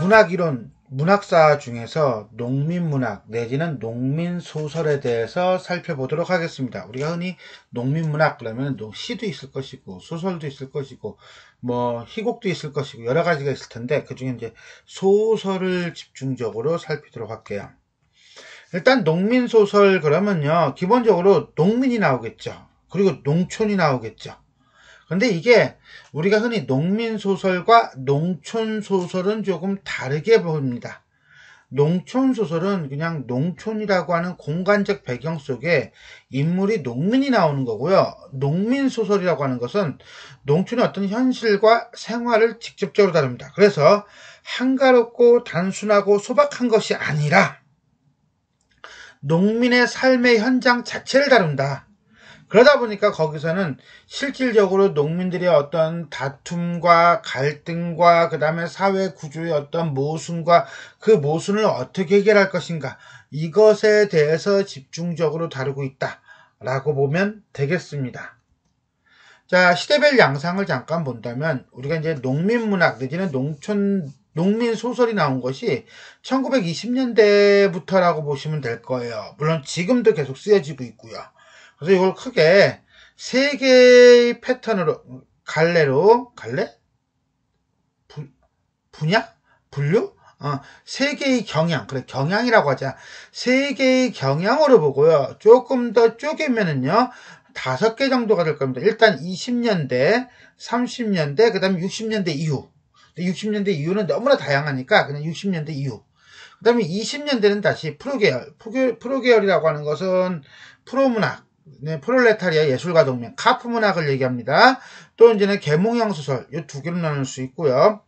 문학이론, 문학사 중에서 농민문학 내지는 농민소설에 대해서 살펴보도록 하겠습니다. 우리가 흔히 농민문학 그러면 시도 있을 것이고 소설도 있을 것이고 뭐 희곡도 있을 것이고 여러 가지가 있을 텐데 그중에 이제 소설을 집중적으로 살피도록 할게요. 일단 농민소설 그러면요 기본적으로 농민이 나오겠죠. 그리고 농촌이 나오겠죠. 근데 이게 우리가 흔히 농민 소설과 농촌 소설은 조금 다르게 보입니다 농촌 소설은 그냥 농촌이라고 하는 공간적 배경 속에 인물이 농민이 나오는 거고요. 농민 소설이라고 하는 것은 농촌의 어떤 현실과 생활을 직접적으로 다룹니다. 그래서 한가롭고 단순하고 소박한 것이 아니라 농민의 삶의 현장 자체를 다룬다. 그러다 보니까 거기서는 실질적으로 농민들의 어떤 다툼과 갈등과 그 다음에 사회 구조의 어떤 모순과 그 모순을 어떻게 해결할 것인가 이것에 대해서 집중적으로 다루고 있다 라고 보면 되겠습니다. 자, 시대별 양상을 잠깐 본다면 우리가 이제 농민 문학 내지는 농촌 농민 소설이 나온 것이 1920년대부터라고 보시면 될 거예요. 물론 지금도 계속 쓰여지고 있고요. 그래서 이걸 크게 세 개의 패턴으로 갈래로 갈래 부, 분야 분류 어, 세 개의 경향 그래 경향이라고 하자 세 개의 경향으로 보고요 조금 더 쪼개면은요 다섯 개 정도가 될 겁니다 일단 20년대 30년대 그 다음에 60년대 이후 60년대 이후는 너무나 다양하니까 그냥 60년대 이후 그 다음에 20년대는 다시 프로계열 프로계열이라고 하는 것은 프로문학 네, 프롤레타리아 예술가 동맹 카프 문학을 얘기합니다. 또 이제는 개몽형 소설 이 두 개로 나눌 수 있고요.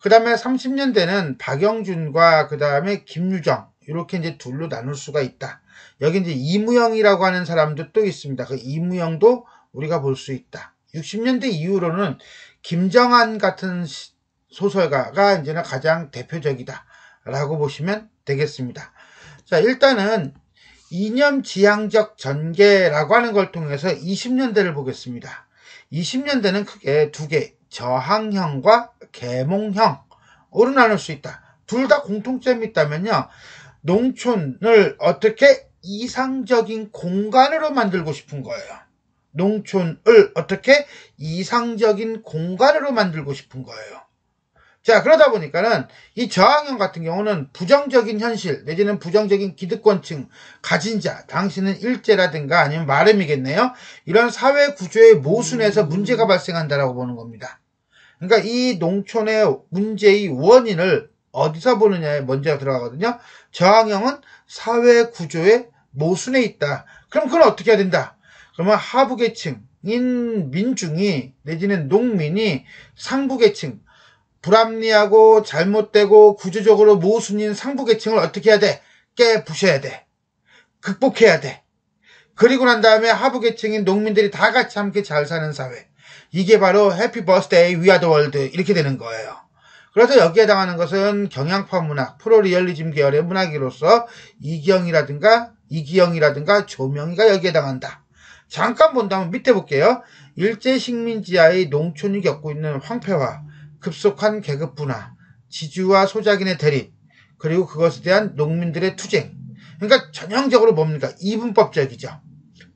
그 다음에 30년대는 박영준과 그 다음에 김유정 이렇게 이제 둘로 나눌 수가 있다. 여기 이제 이무영이라고 하는 사람도 또 있습니다. 그 이무영도 우리가 볼 수 있다. 60년대 이후로는 김정한 같은 소설가가 이제는 가장 대표적이다라고 보시면 되겠습니다. 자, 일단은 이념 지향적 전개라고 하는 걸 통해서 20년대를 보겠습니다. 20년대는 크게 두 개, 저항형과 계몽형으로 나눌 수 있다. 둘 다 공통점이 있다면요. 농촌을 어떻게 이상적인 공간으로 만들고 싶은 거예요. 농촌을 어떻게 이상적인 공간으로 만들고 싶은 거예요. 자, 그러다 보니까는 이 저항형 같은 경우는 부정적인 현실, 내지는 부정적인 기득권층, 가진 자, 당신은 일제라든가 아니면 마름이겠네요. 이런 사회 구조의 모순에서 문제가 발생한다라고 보는 겁니다. 그러니까 이 농촌의 문제의 원인을 어디서 보느냐에 먼저 들어가거든요. 저항형은 사회 구조의 모순에 있다. 그럼 그건 어떻게 해야 된다? 그러면 하부계층인 민중이 내지는 농민이 상부계층 불합리하고 잘못되고 구조적으로 모순인 상부 계층을 어떻게 해야 돼? 깨부셔야 돼. 극복해야 돼. 그리고 난 다음에 하부 계층인 농민들이 다 같이 함께 잘 사는 사회. 이게 바로 해피 버스데이 위아더 월드 이렇게 되는 거예요. 그래서 여기에 해당하는 것은 경향파 문학, 프로리얼리즘 계열의 문학이로서 이기영이라든가 이기영이라든가 조명이가 여기에 해당한다. 잠깐 본다면 밑에 볼게요. 일제 식민지하의 농촌이 겪고 있는 황폐화, 급속한 계급 분화, 지주와 소작인의 대립, 그리고 그것에 대한 농민들의 투쟁. 그러니까 전형적으로 뭡니까? 이분법적이죠.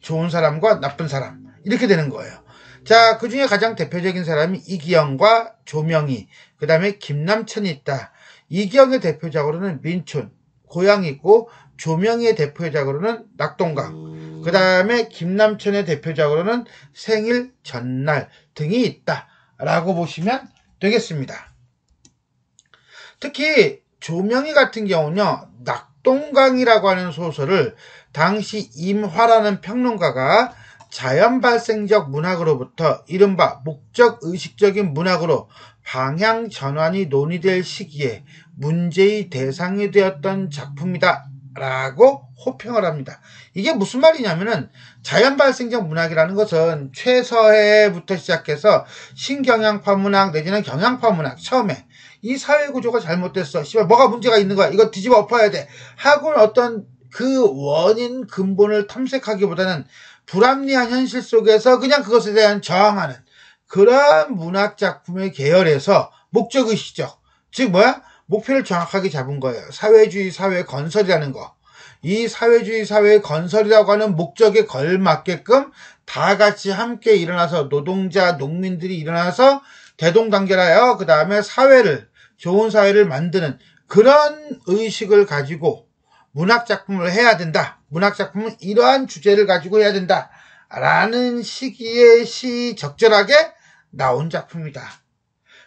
좋은 사람과 나쁜 사람. 이렇게 되는 거예요. 자, 그 중에 가장 대표적인 사람이 이기영과 조명희, 그 다음에 김남천이 있다. 이기영의 대표작으로는 민촌, 고향이 있고, 조명희의 대표작으로는 낙동강, 그 다음에 김남천의 대표작으로는 생일 전날 등이 있다. 라고 보시면 되겠습니다. 특히 조명희 같은 경우는요. 낙동강이라고 하는 소설을 당시 임화라는 평론가가 자연 발생적 문학으로부터 이른바 목적 의식적인 문학으로 방향 전환이 논의될 시기에 문제의 대상이 되었던 작품이다 라고 호평을 합니다. 이게 무슨 말이냐면은 자연 발생적 문학이라는 것은 최서해부터 시작해서 신경향파 문학 내지는 경향파 문학 처음에 이 사회 구조가 잘못됐어. 씨발 뭐가 문제가 있는 거야. 이거 뒤집어 엎어야 돼. 하고 어떤 그 원인 근본을 탐색하기보다는 불합리한 현실 속에서 그냥 그것에 대한 저항하는 그러한 문학 작품의 계열에서 목적의시죠. 즉 뭐야? 목표를 정확하게 잡은 거예요. 사회주의 사회 건설이라는 거. 이 사회주의 사회의 건설이라고 하는 목적에 걸맞게끔 다 같이 함께 일어나서 노동자, 농민들이 일어나서 대동단계하여그 다음에 사회를, 좋은 사회를 만드는 그런 의식을 가지고 문학작품을 해야 된다. 문학작품은 이러한 주제를 가지고 해야 된다. 라는 시기에 시 적절하게 나온 작품이다.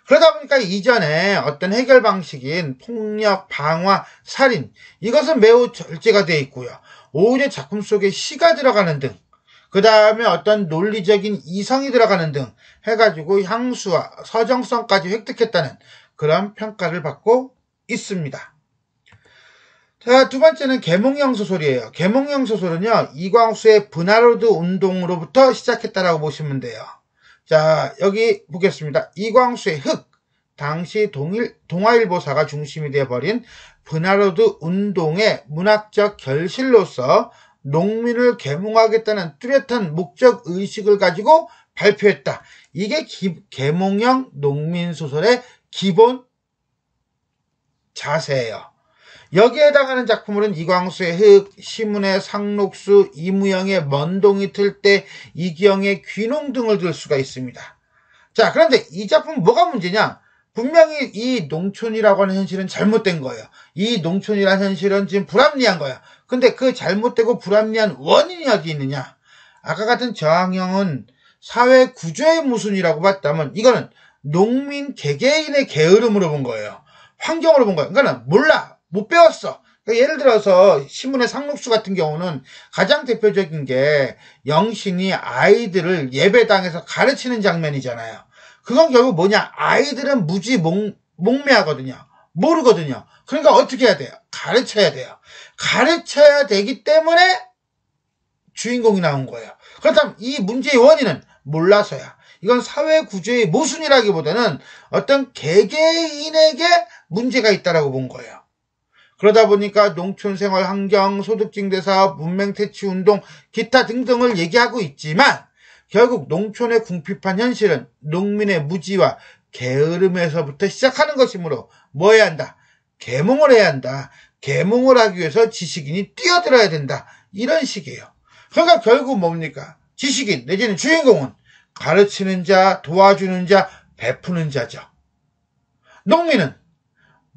그러다 보니까 이전에 어떤 해결 방식인 폭력, 방화, 살인 이것은 매우 절제가 되어 있고요. 오히려 작품 속에 시가 들어가는 등그 다음에 어떤 논리적인 이성이 들어가는 등 해가지고 향수와 서정성까지 획득했다는 그런 평가를 받고 있습니다. 자, 두 번째는 계몽형 소설이에요. 계몽형 소설은요, 이광수의 분할로드 운동으로부터 시작했다라고 보시면 돼요. 자, 여기 보겠습니다. 이광수의 흑. 당시 동일, 동아일보사가 중심이 되어버린 분화로드 운동의 문학적 결실로서 농민을 계몽하겠다는 뚜렷한 목적 의식을 가지고 발표했다. 이게 기, 계몽형 농민 소설의 기본 자세예요. 여기에 해당하는 작품으로는 이광수의 흙, 시문의 상록수, 이무영의 먼동이 틀 때, 이기영의 귀농 등을 들 수가 있습니다. 자, 그런데 이 작품 뭐가 문제냐? 분명히 이 농촌이라고 하는 현실은 잘못된 거예요. 이 농촌이라는 현실은 지금 불합리한 거예요. 근데 그 잘못되고 불합리한 원인이 어디 있느냐? 아까 같은 저항형은 사회 구조의 모순이라고 봤다면 이거는 농민 개개인의 게으름으로 본 거예요. 환경으로 본 거예요. 그러니까 몰라. 못 배웠어. 그러니까 예를 들어서 신문의 상록수 같은 경우는 가장 대표적인 게 영신이 아이들을 예배당에서 가르치는 장면이잖아요. 그건 결국 뭐냐? 아이들은 무지 몽, 몽매하거든요. 모르거든요. 그러니까 어떻게 해야 돼요? 가르쳐야 돼요. 가르쳐야 되기 때문에 주인공이 나온 거예요. 그렇다면 이 문제의 원인은 몰라서야. 이건 사회 구조의 모순이라기보다는 어떤 개개인에게 문제가 있다라고 본 거예요. 그러다 보니까 농촌생활 환경, 소득증대 사업, 문맹퇴치 운동, 기타 등등을 얘기하고 있지만 결국 농촌의 궁핍한 현실은 농민의 무지와 게으름에서부터 시작하는 것이므로 뭐 해야 한다? 계몽을 해야 한다. 계몽을 하기 위해서 지식인이 뛰어들어야 된다. 이런 식이에요. 그러니까 결국 뭡니까? 지식인 내지는 주인공은 가르치는 자, 도와주는 자, 베푸는 자죠. 농민은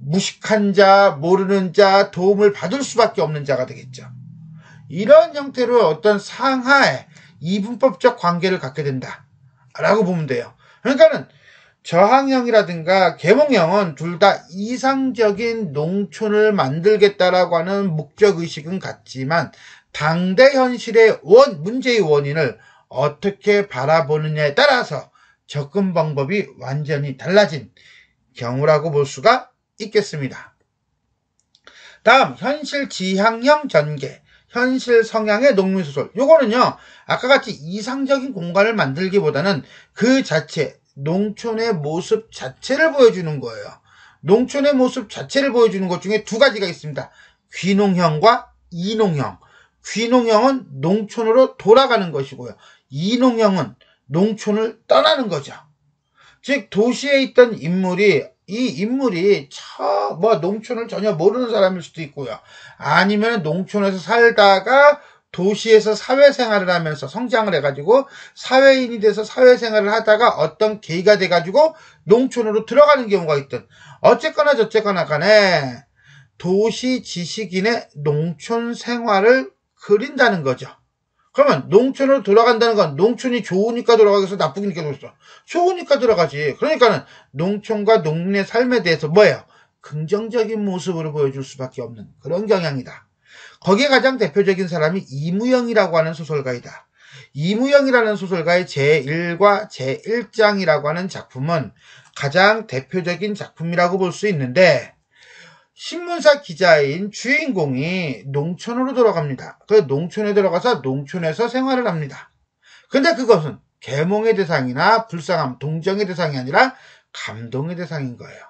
무식한 자, 모르는 자, 도움을 받을 수밖에 없는 자가 되겠죠. 이런 형태로 어떤 상하의 이분법적 관계를 갖게 된다라고 보면 돼요. 그러니까는 저항형이라든가 계몽형은 둘 다 이상적인 농촌을 만들겠다라고 하는 목적의식은 같지만 당대 현실의 원, 문제의 원인을 어떻게 바라보느냐에 따라서 접근 방법이 완전히 달라진 경우라고 볼 수가 있겠습니다. 다음 현실 지향형 전개 현실 성향의 농민 소설. 요거는요, 아까 같이 이상적인 공간을 만들기보다는 그 자체, 농촌의 모습 자체를 보여주는 거예요. 농촌의 모습 자체를 보여주는 것 중에 두 가지가 있습니다. 귀농형과 이농형. 귀농형은 농촌으로 돌아가는 것이고요. 이농형은 농촌을 떠나는 거죠. 즉, 도시에 있던 인물이 이 인물이 처, 뭐 농촌을 전혀 모르는 사람일 수도 있고요. 아니면 농촌에서 살다가 도시에서 사회생활을 하면서 성장을 해가지고 사회인이 돼서 사회생활을 하다가 어떤 계기가 돼가지고 농촌으로 들어가는 경우가 있든 어쨌거나 저쨌거나 간에 도시 지식인의 농촌 생활을 그린다는 거죠. 그러면 농촌으로 돌아간다는 건 농촌이 좋으니까 돌아가겠어 나쁘니까 돌아가겠어 좋으니까 돌아가지 그러니까는 농촌과 농민의 삶에 대해서 뭐예요 긍정적인 모습으로 보여줄 수밖에 없는 그런 경향이다 거기에 가장 대표적인 사람이 이무영이라고 하는 소설가이다 이무영이라는 소설가의 제1과 제1장이라고 하는 작품은 가장 대표적인 작품이라고 볼 수 있는데 신문사 기자인 주인공이 농촌으로 돌아갑니다그 농촌에 들어가서 농촌에서 생활을 합니다. 근데 그것은 계몽의 대상이나 불쌍함, 동정의 대상이 아니라 감동의 대상인 거예요.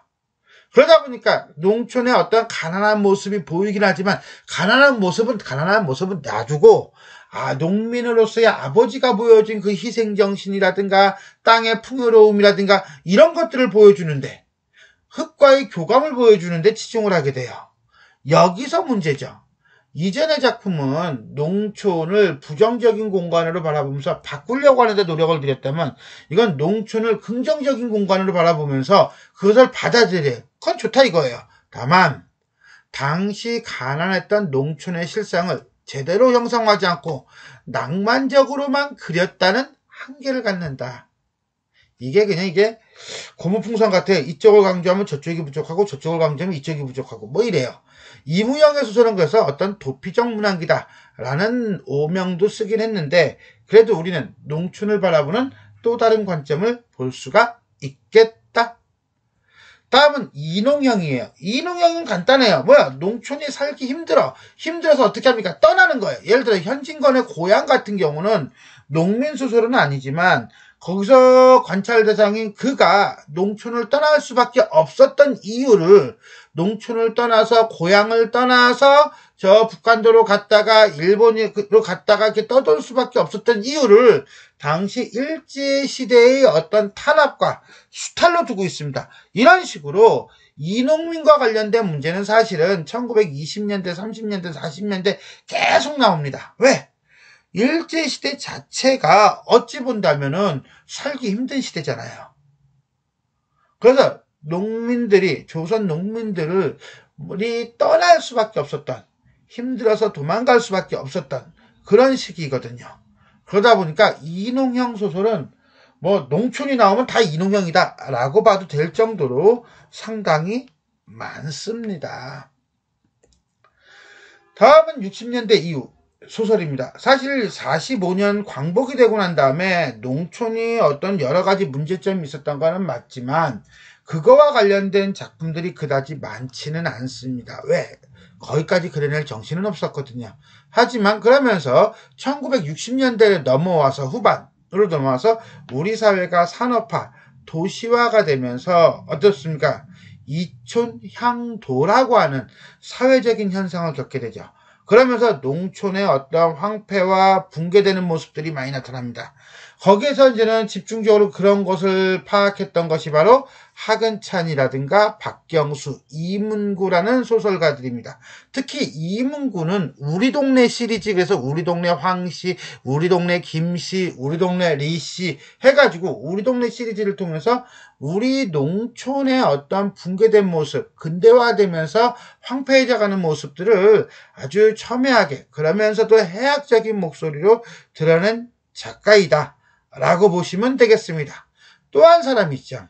그러다 보니까 농촌의 어떤 가난한 모습이 보이긴 하지만 가난한 모습은 가난한 모습은 놔두고 아 농민으로서의 아버지가 보여준 그 희생정신이라든가 땅의 풍요로움이라든가 이런 것들을 보여주는데 흙과의 교감을 보여주는데 치중을 하게 돼요. 여기서 문제죠. 이전의 작품은 농촌을 부정적인 공간으로 바라보면서 바꾸려고 하는데 노력을 들였다면 이건 농촌을 긍정적인 공간으로 바라보면서 그것을 받아들여. 그건 좋다 이거예요. 다만 당시 가난했던 농촌의 실상을 제대로 형성하지 않고 낭만적으로만 그렸다는 한계를 갖는다. 이게 그냥 이게 고무풍선 같아. 이쪽을 강조하면 저쪽이 부족하고 저쪽을 강조하면 이쪽이 부족하고 뭐 이래요. 이무영의 소설은 그래서 어떤 도피적 문학이다라는 오명도 쓰긴 했는데 그래도 우리는 농촌을 바라보는 또 다른 관점을 볼 수가 있겠다. 다음은 이농형이에요. 이농형은 간단해요. 뭐야? 농촌이 살기 힘들어. 힘들어서 어떻게 합니까? 떠나는 거예요. 예를 들어 현진건의 고향 같은 경우는 농민 소설은 아니지만 거기서 관찰 대상인 그가 농촌을 떠날 수밖에 없었던 이유를 농촌을 떠나서 고향을 떠나서 저 북한도로 갔다가 일본으로 갔다가 이렇게 떠돌 수밖에 없었던 이유를 당시 일제 시대의 어떤 탄압과 수탈로 두고 있습니다. 이런 식으로 이농민과 관련된 문제는 사실은 1920년대, 30년대, 40년대 계속 나옵니다. 왜? 일제시대 자체가 어찌 본다면은 살기 힘든 시대잖아요. 그래서 농민들이, 조선 농민들을 우리 떠날 수밖에 없었던, 힘들어서 도망갈 수밖에 없었던 그런 시기거든요. 그러다 보니까 이농형 소설은 뭐 농촌이 나오면 다 이농형이다 라고 봐도 될 정도로 상당히 많습니다. 다음은 60년대 이후 소설입니다. 사실 45년 광복이 되고 난 다음에 농촌이 어떤 여러 가지 문제점이 있었던 것은 맞지만 그거와 관련된 작품들이 그다지 많지는 않습니다. 왜? 거기까지 그려낼 정신은 없었거든요. 하지만 그러면서 1 9 6 0년대를 넘어와서 후반으로 넘어와서 우리 사회가 산업화, 도시화가 되면서 어떻습니까? 이촌 향도라고 하는 사회적인 현상을 겪게 되죠. 그러면서 농촌의 어떤 황폐와 붕괴되는 모습들이 많이 나타납니다. 거기에서 이제는 집중적으로 그런 것을 파악했던 것이 바로 하근찬이라든가 박경수, 이문구라는 소설가들입니다. 특히 이문구는 우리 동네 시리즈 에서 우리 동네 황씨, 우리 동네 김씨, 우리 동네 리씨 해가지고 우리 동네 시리즈를 통해서 우리 농촌의 어떤 붕괴된 모습, 근대화되면서 황폐해져가는 모습들을 아주 첨예하게 그러면서도 해학적인 목소리로 드러낸 작가이다 라고 보시면 되겠습니다. 또 한 사람이 있죠.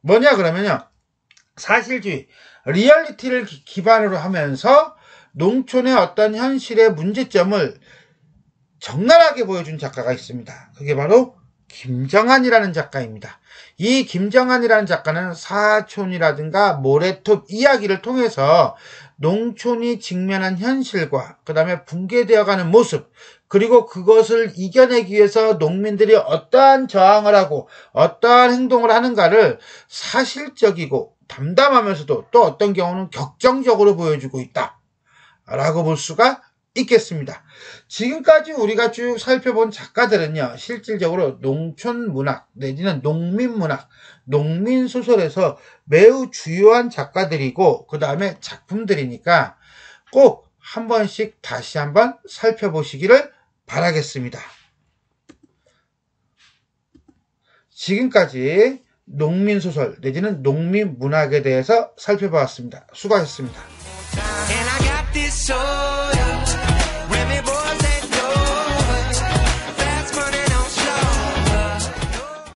뭐냐 그러면요. 사실주의, 리얼리티를 기반으로 하면서 농촌의 어떤 현실의 문제점을 적나라하게 보여준 작가가 있습니다. 그게 바로 김정한이라는 작가입니다. 이 김정한이라는 작가는 사촌이라든가 모래톱 이야기를 통해서 농촌이 직면한 현실과 그 다음에 붕괴되어가는 모습 그리고 그것을 이겨내기 위해서 농민들이 어떠한 저항을 하고 어떠한 행동을 하는가를 사실적이고 담담하면서도 또 어떤 경우는 격정적으로 보여주고 있다 라고 볼 수가 있겠습니다. 지금까지 우리가 쭉 살펴본 작가들은요, 실질적으로 농촌 문학, 내지는 농민 문학, 농민 소설에서 매우 주요한 작가들이고, 그 다음에 작품들이니까 꼭 한 번씩 다시 한번 살펴보시기를 바라겠습니다. 지금까지 농민 소설, 내지는 농민 문학에 대해서 살펴보았습니다. 수고하셨습니다.